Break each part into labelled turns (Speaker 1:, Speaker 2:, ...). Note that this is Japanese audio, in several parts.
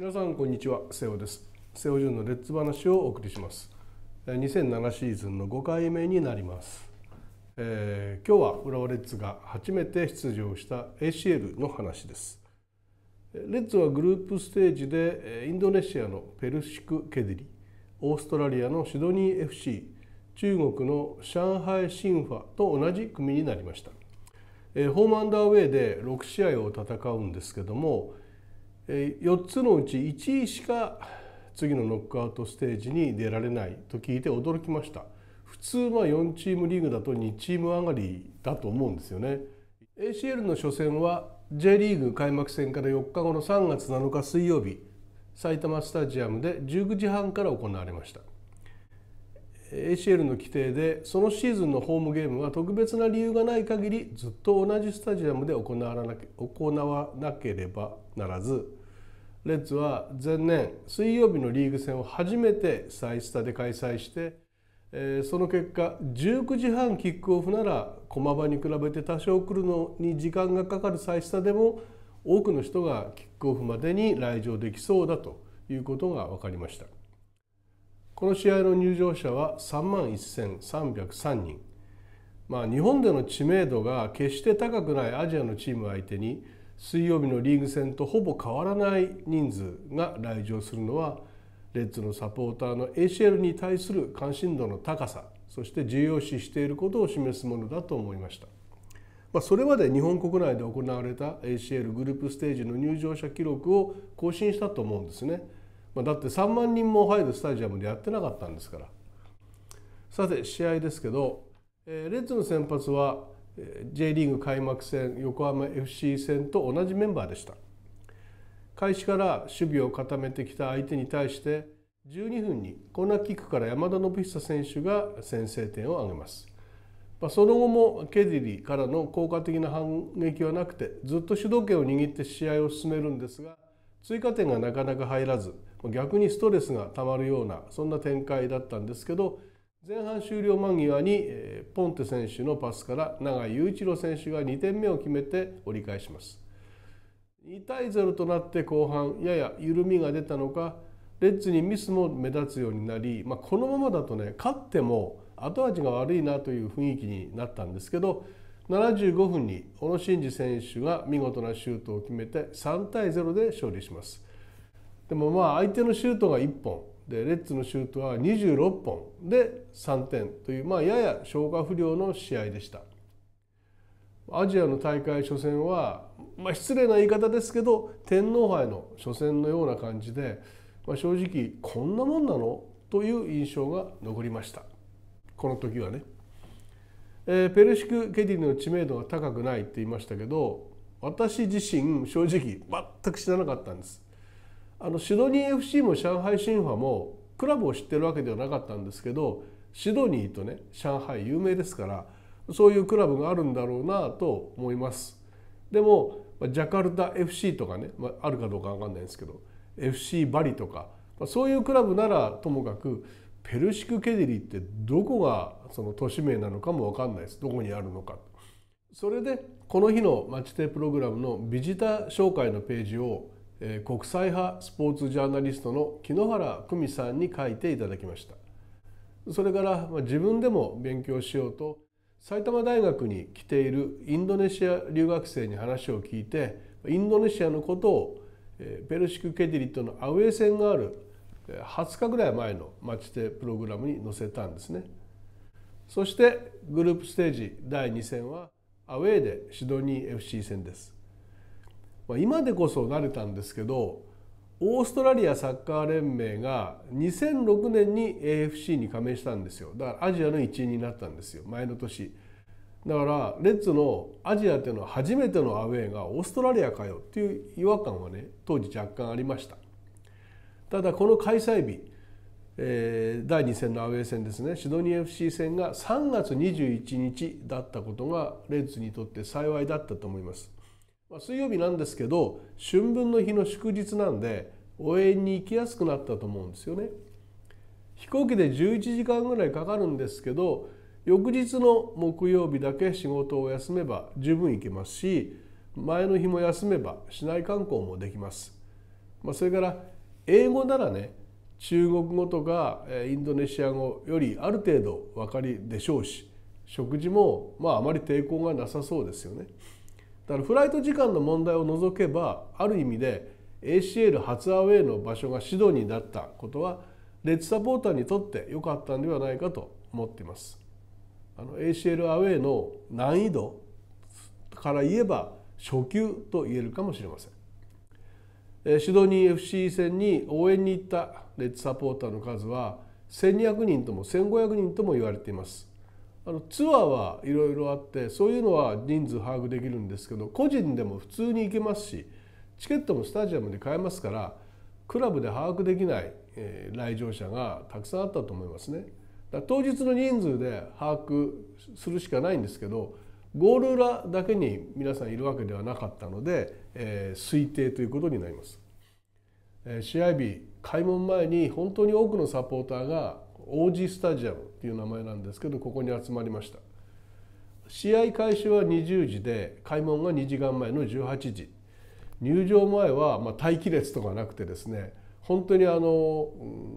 Speaker 1: 皆さんこんにちは瀬尾です瀬尾潤のレッツ話をお送りします2007シーズンの5回目になります、えー、今日は浦和レッツが初めて出場した ACL の話ですレッツはグループステージでインドネシアのペルシク・ケデリオーストラリアのシドニー FC 中国の上海シンファと同じ組になりましたえホームアンダーウェイで6試合を戦うんですけども4つのうち1位しか次のノックアウトステージに出られないと聞いて驚きました普通は4チームリーグだと2チーム上がりだと思うんですよね ACL の初戦は J リーグ開幕戦から4日後の3月7日水曜日埼玉スタジアムで19時半から行われました ACL の規定でそのシーズンのホームゲームは特別な理由がない限りずっと同じスタジアムで行わなければならずレッズは前年水曜日のリーグ戦を初めてサイスタで開催して、えー、その結果19時半キックオフなら駒場に比べて多少来るのに時間がかかるサイスタでも多くの人がキックオフまでに来場できそうだということが分かりましたこの試合の入場者は3万1303人まあ日本での知名度が決して高くないアジアのチーム相手に水曜日のリーグ戦とほぼ変わらない人数が来場するのはレッズのサポーターの ACL に対する関心度の高さそして重要視していることを示すものだと思いました、まあ、それまで日本国内で行われた ACL グループステージの入場者記録を更新したと思うんですね、まあ、だって3万人も入るスタジアムでやってなかったんですからさて試合ですけど、えレッズの先発は J リーグ開幕戦横浜 FC 戦と同じメンバーでした開始から守備を固めてきた相手に対して12分にコーナーキックから山田信久選手が先制点を挙げますその後もケディリからの効果的な反撃はなくてずっと主導権を握って試合を進めるんですが追加点がなかなか入らず逆にストレスがたまるようなそんな展開だったんですけど前半終了間際にポンテ選手のパスから永井雄一郎選手が2点目を決めて折り返します2対0となって後半やや緩みが出たのかレッズにミスも目立つようになり、まあ、このままだとね勝っても後味が悪いなという雰囲気になったんですけど75分に小野伸二選手が見事なシュートを決めて3対0で勝利しますでもまあ相手のシュートが1本でレッツのシュートは26本で3点という、まあ、やや消化不良の試合でしたアジアの大会初戦は、まあ、失礼な言い方ですけど天皇杯の初戦のような感じで、まあ、正直こんなもんなのという印象が残りましたこの時はね、えー、ペルシク・ケディの知名度が高くないって言いましたけど私自身正直全く知らなかったんですあのシドニー FC も上海シンファもクラブを知ってるわけではなかったんですけどシドニーとね上海有名ですからそういうクラブがあるんだろうなと思います。でもジャカルタ FC とかね、まあ、あるかどうか分かんないんですけど FC バリとか、まあ、そういうクラブならともかくペルシク・ケデリってどこがその都市名なのかも分かんないですどこにあるのか。それでこの日のマッチテプログラムのビジター紹介のページを国際派スポーツジャーナリストの木野原久美さんに書いていただきましたそれから自分でも勉強しようと埼玉大学に来ているインドネシア留学生に話を聞いてインドネシアのことをペルシク・ケディリットのアウェー戦がある20日ぐらい前の町手プログラムに載せたんですねそしてグループステージ第2戦はアウェーでシドニー FC 戦ですまあ、今でこそ慣れたんですけどオーストラリアサッカー連盟が2006年に AFC に加盟したんですよだからアジアの一員になったんですよ前の年だからレッズのアジアっていうのは初めてのアウェーがオーストラリアかよっていう違和感はね当時若干ありましたただこの開催日、えー、第2戦のアウェー戦ですねシドニー FC 戦が3月21日だったことがレッズにとって幸いだったと思いますま水曜日なんですけど春分の日の祝日なんで応援に行きやすくなったと思うんですよね飛行機で11時間ぐらいかかるんですけど翌日の木曜日だけ仕事を休めば十分行けますし前の日も休めば市内観光もできます、まあ、それから英語ならね中国語とかインドネシア語よりある程度分かりでしょうし食事もまああまり抵抗がなさそうですよね。だからフライト時間の問題を除けばある意味で ACL 初アウェイの場所がシドニーだったことはレッツサポーターにとって良かったんではないかと思っています。あの ACL アウェイの難易度から言えば初級と言えるかもしれません。シドニー FC 戦に応援に行ったレッツサポーターの数は1200人とも1500人とも言われています。あのツアーはいろいろあってそういうのは人数把握できるんですけど個人でも普通に行けますしチケットもスタジアムで買えますからクラブで把握できない、えー、来場者がたくさんあったと思いますね。だ当日の人数で把握するしかないんですけどゴール裏だけに皆さんいるわけではなかったので、えー、推定ということになります。えー、試合日開門前に本当に多くのサポーターが OG スタジアムっていう名前なんですけどここに集まりました試合開始は20時で開門が2時間前の18時入場前はま待機列とかなくてですね本当にあの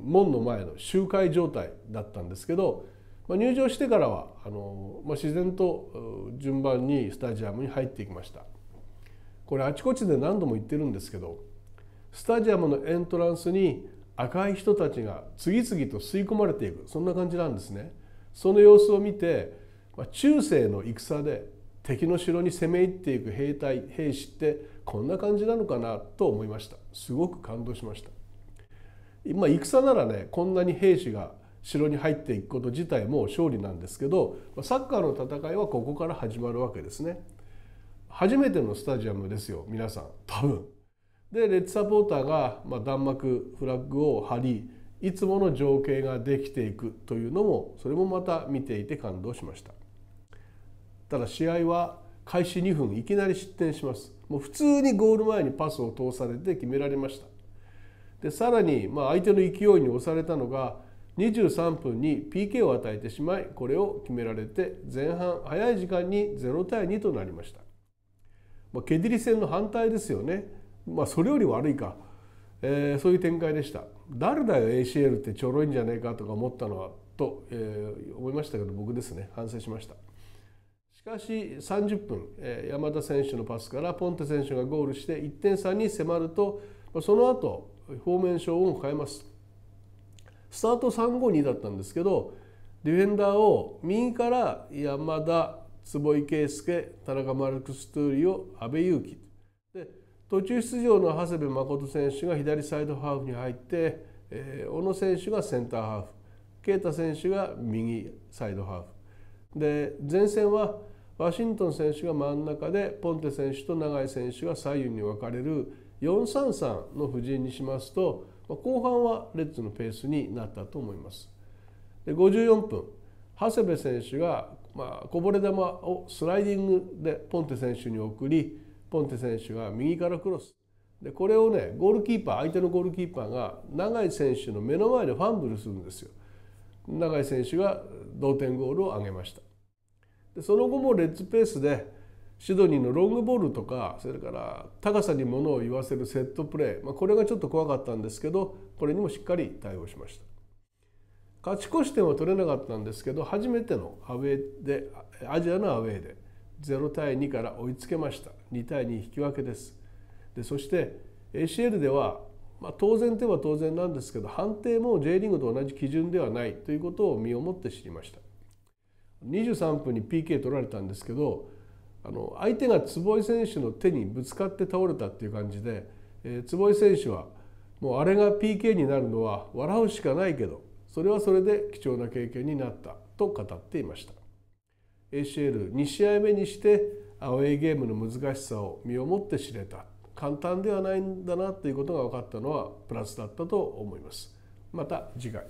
Speaker 1: 門の前の集会状態だったんですけど、ま入場してからはあの、ま自然と順番にスタジアムに入っていきましたこれあちこちで何度も言ってるんですけどスタジアムのエントランスに赤い人たちが次々と吸い込まれていくそんな感じなんですね。その様子を見て中世の戦で敵の城に攻め入っていく兵隊兵士ってこんな感じなのかなと思いましたすごく感動しました今戦ならねこんなに兵士が城に入っていくこと自体も勝利なんですけどサッカーの戦いはここから始まるわけですね初めてのスタジアムですよ皆さん多分でレッズサポーターが、ま弾幕フラッグを張りいつもの情景ができていくというのもそれもまた見ていて感動しましたただ試合は開始2分いきなり失点しますもう普通にゴール前にパスを通されて決められましたでさらにま相手の勢いに押されたのが23分に PK を与えてしまいこれを決められて前半早い時間に0対2となりました、まあ、ケディリ戦の反対ですよねまあ、それより悪いか、えー、そういう展開でした誰だよ ACL ってちょろいんじゃねえかとか思ったのはと、えー、思いましたけど僕ですね反省しましたしかし30分、えー、山田選手のパスからポンテ選手がゴールして1点差に迫るとその後フォーメーションを変えますスタート352だったんですけどディフェンダーを右から山田坪井圭介田中マルクス・トゥーリオ阿部勇樹で途中出場の長谷部誠選手が左サイドハーフに入って、えー、小野選手がセンターハーフ啓太選手が右サイドハーフで前線はワシントン選手が真ん中でポンテ選手と永井選手が左右に分かれる433の布陣にしますと後半はレッズのペースになったと思います。で54分長谷部選手が、まあ、こぼれ球をスライディングでポンテ選手に送りポンテ選手が右からクロスでこれをねゴールキーパー相手のゴールキーパーが永井選手の目の前でファンブルするんですよ永井選手が同点ゴールを挙げましたでその後もレッズペースでシドニーのロングボールとかそれから高さにものを言わせるセットプレー、まあ、これがちょっと怖かったんですけどこれにもしっかり対応しました勝ち越し点は取れなかったんですけど初めてのアウェーでアジアのアウェーで0対2から追いつけました2対2引き分けですでそして ACL では、まあ、当然といえば当然なんですけど判定も J リーグと同じ基準ではないということを身をもって知りました23分に PK 取られたんですけどあの相手が坪井選手の手にぶつかって倒れたっていう感じで、えー、坪井選手はもうあれが PK になるのは笑うしかないけどそれはそれで貴重な経験になったと語っていました。ACL2 試合目にしてアウェイゲームの難しさを身をもって知れた簡単ではないんだなということが分かったのはプラスだったと思います。また次回